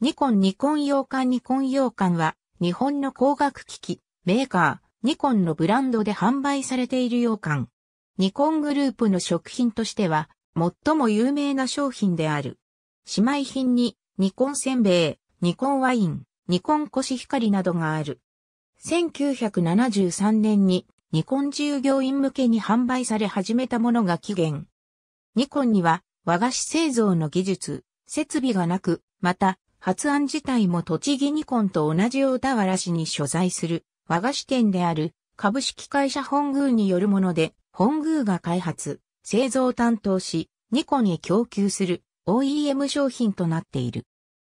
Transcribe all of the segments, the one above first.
ニコンニコン洋館ニコン洋館は、日本の工学機器、メーカー、ニコンのブランドで販売されている洋館。ニコングループの食品としては、最も有名な商品である。姉妹品に、ニコンせんべい、ニコンワイン、ニコンコシヒカリなどがある。1973年に、ニコン従業員向けに販売され始めたものが起源。ニコンには、和菓子製造の技術、設備がなく、また、発案自体も栃木ニコンと同じ大田原市に所在する和菓子店である株式会社本宮によるもので、本宮が開発、製造担当し、ニコンへ供給する OEM 商品となっている。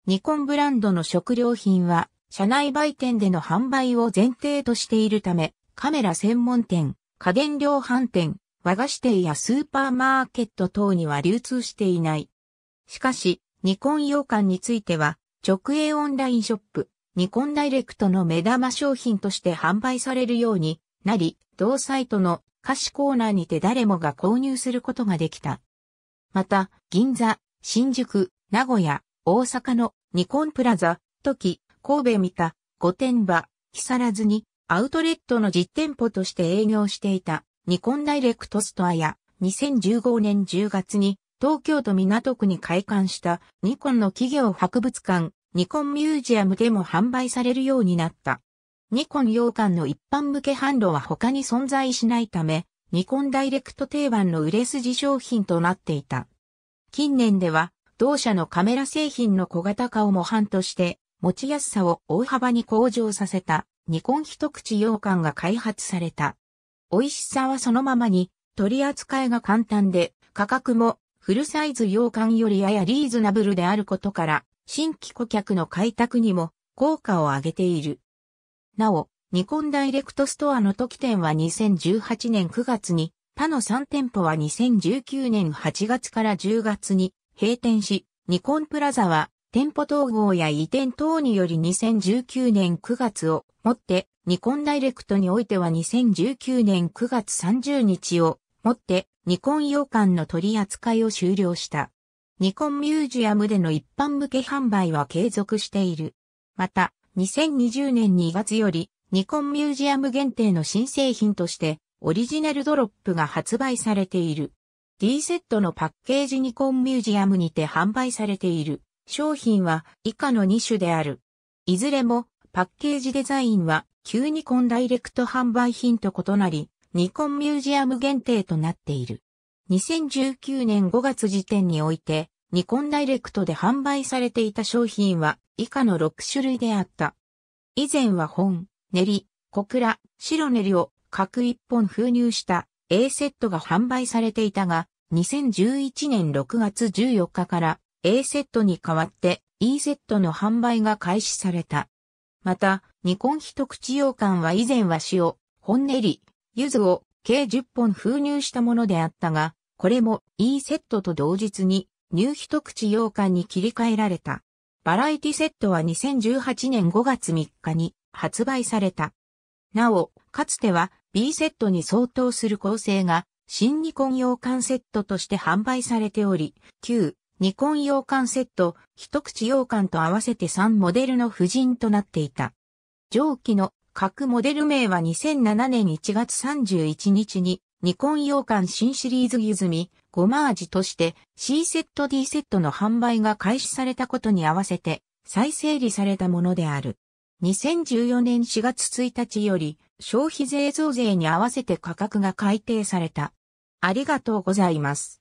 ニコンブランドの食料品は、社内売店での販売を前提としているため、カメラ専門店、家電量販店、和菓子店やスーパーマーケット等には流通していない。しかし、ニコン洋館については、直営オンラインショップ、ニコンダイレクトの目玉商品として販売されるようになり、同サイトの菓子コーナーにて誰もが購入することができた。また、銀座、新宿、名古屋、大阪のニコンプラザ、時、神戸三田、御殿場、木更津にアウトレットの実店舗として営業していたニコンダイレクトストアや2015年10月に東京都港区に開館したニコンの企業博物館、ニコンミュージアムでも販売されるようになった。ニコン洋館の一般向け販路は他に存在しないため、ニコンダイレクト定番の売れ筋商品となっていた。近年では、同社のカメラ製品の小型化を模範として、持ちやすさを大幅に向上させたニコン一口羊羹が開発された。美味しさはそのままに取り扱いが簡単で価格もフルサイズ洋館よりややリーズナブルであることから、新規顧客の開拓にも効果を上げている。なお、ニコンダイレクトストアの時店は2018年9月に、他の3店舗は2019年8月から10月に閉店し、ニコンプラザは店舗統合や移転等により2019年9月をもってニコンダイレクトにおいては2019年9月30日をもってニコン洋館の取り扱いを終了した。ニコンミュージアムでの一般向け販売は継続している。また、2020年2月より、ニコンミュージアム限定の新製品として、オリジナルドロップが発売されている。D セットのパッケージニコンミュージアムにて販売されている商品は以下の2種である。いずれもパッケージデザインは旧ニコンダイレクト販売品と異なり、ニコンミュージアム限定となっている。2019年5月時点において、ニコンダイレクトで販売されていた商品は以下の6種類であった。以前は本、練り、小倉、白練りを各1本封入した A セットが販売されていたが、2011年6月14日から A セットに代わって E セットの販売が開始された。また、ニコン一口羊羹は以前は塩、本練り、柚子を計10本封入したものであったが、これも E セットと同日にニュー一口羊羹に切り替えられた。バラエティセットは2018年5月3日に発売された。なお、かつては B セットに相当する構成が新ニコン羊羹セットとして販売されており、旧ニコン羊羹セット、一口羊羹と合わせて3モデルの婦人となっていた。上記の各モデル名は2007年1月31日にニコン洋館新シリーズゆずみ、ゴマ味として C セット D セットの販売が開始されたことに合わせて再整理されたものである。2014年4月1日より消費税増税に合わせて価格が改定された。ありがとうございます。